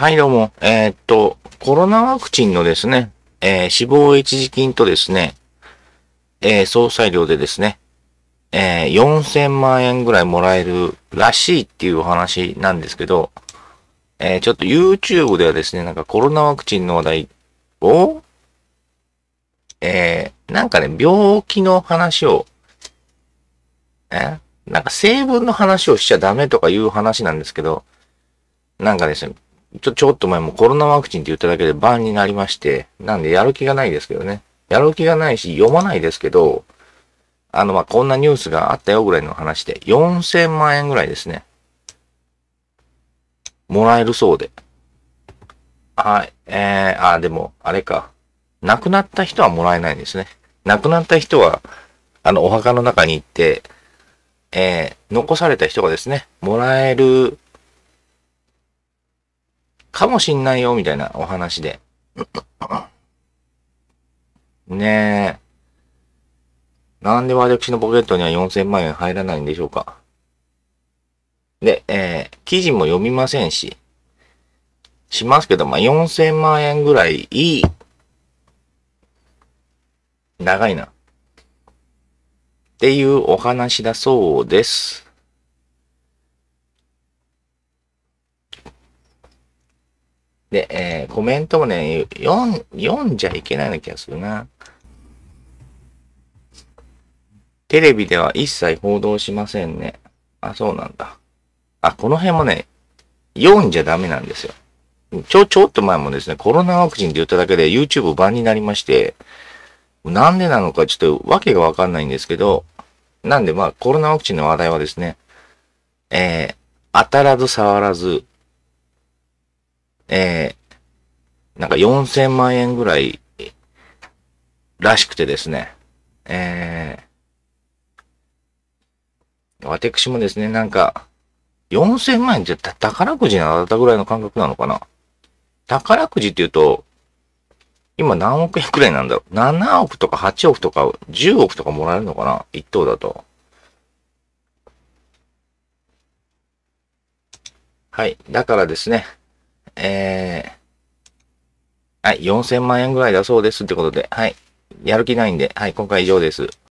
はい、どうも。えー、っと、コロナワクチンのですね、えー、死亡一時金とですね、えー、総裁料でですね、えー、4000万円ぐらいもらえるらしいっていうお話なんですけど、えー、ちょっと YouTube ではですね、なんかコロナワクチンの話題を、えー、なんかね、病気の話を、えなんか成分の話をしちゃダメとかいう話なんですけど、なんかですね、ちょ、ちょっと前もコロナワクチンって言っただけでバになりまして、なんでやる気がないですけどね。やる気がないし、読まないですけど、あの、ま、こんなニュースがあったよぐらいの話で、4000万円ぐらいですね。もらえるそうで。はい。えー、あ、でも、あれか。亡くなった人はもらえないんですね。亡くなった人は、あの、お墓の中に行って、えー、残された人がですね、もらえるかもしんないよ、みたいなお話で。ねえ。なんで私のポケットには4000万円入らないんでしょうか。で、えー、記事も読みませんし、しますけど、まあ、4000万円ぐらいいい。長いな。っていうお話だそうです。で、えー、コメントもね、読読んじゃいけないような気がするな。テレビでは一切報道しませんね。あ、そうなんだ。あ、この辺もね、読んじゃダメなんですよ。ちょ、ちょっと前もですね、コロナワクチンって言っただけで YouTube 版になりまして、なんでなのかちょっとわけがわかんないんですけど、なんでまあコロナワクチンの話題はですね、えー、当たらず触らず、えー、なんか4000万円ぐらいらしくてですね、えー、私もですね、なんか、4000万円って宝くじに当たったぐらいの感覚なのかな宝くじって言うと、今何億円くらいなんだろう ?7 億とか8億とか10億とかもらえるのかな一等だと。はい。だからですね、えー、はい、4000万円ぐらいだそうですってことで、はい、やる気ないんで、はい、今回以上です。